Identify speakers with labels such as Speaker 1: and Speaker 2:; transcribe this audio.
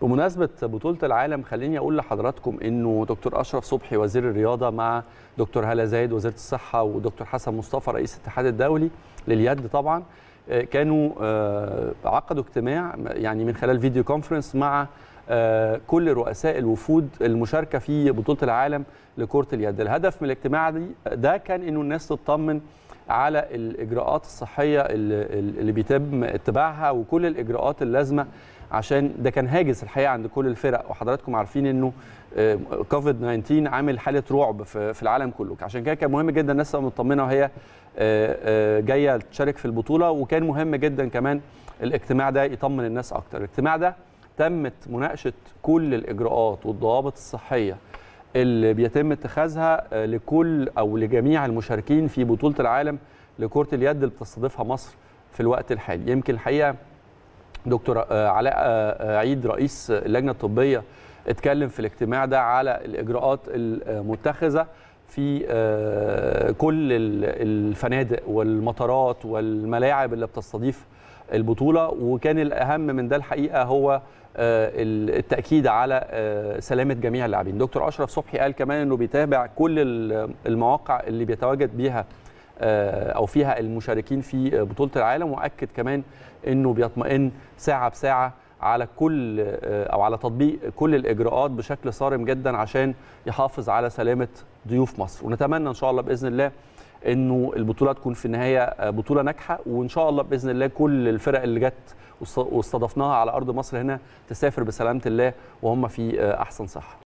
Speaker 1: بمناسبة بطولة العالم خليني أقول لحضراتكم إنه دكتور أشرف صبحي وزير الرياضة مع دكتور هالة زايد وزيرة الصحة ودكتور حسن مصطفى رئيس الاتحاد الدولي لليد طبعا آه، كانوا آه، عقدوا اجتماع يعني من خلال فيديو كونفرنس مع آه، كل رؤساء الوفود المشاركه في بطوله العالم لكره اليد الهدف من الاجتماع دي ده كان انه الناس تطمن على الاجراءات الصحيه اللي بيتم اتباعها وكل الاجراءات اللازمه عشان ده كان هاجس الحقيقه عند كل الفرق وحضراتكم عارفين انه كوفيد آه، 19 عامل حاله رعب في العالم كله عشان كده كان مهم جدا الناس تبقى مطمنه وهي آه، جايه تشارك في البطوله وكان مهم جدا كمان الاجتماع ده يطمن الناس اكتر الاجتماع ده تمت مناقشه كل الاجراءات والضوابط الصحيه اللي بيتم اتخاذها آه، لكل او لجميع المشاركين في بطوله العالم لكره اليد اللي بتستضيفها مصر في الوقت الحالي يمكن الحقيقه دكتور آه، علاء آه، عيد رئيس اللجنه الطبيه اتكلم في الاجتماع ده على الاجراءات المتخذه في آه، كل الفنادق والمطارات والملاعب اللي بتستضيف البطوله وكان الاهم من ده الحقيقه هو آه، التاكيد على آه، سلامه جميع اللاعبين دكتور اشرف صبحي قال كمان انه بيتابع كل المواقع اللي بيتواجد بيها او فيها المشاركين في بطوله العالم واكد كمان انه بيطمئن ساعه بساعه على كل آه، او على تطبيق كل الاجراءات بشكل صارم جدا عشان يحافظ على سلامه ضيوف مصر ونتمنى ان شاء الله باذن الله انه البطوله تكون في النهايه آه، بطوله ناجحه وان شاء الله باذن الله كل الفرق اللي جت واستضفناها على ارض مصر هنا تسافر بسلامه الله وهم في آه، احسن صحه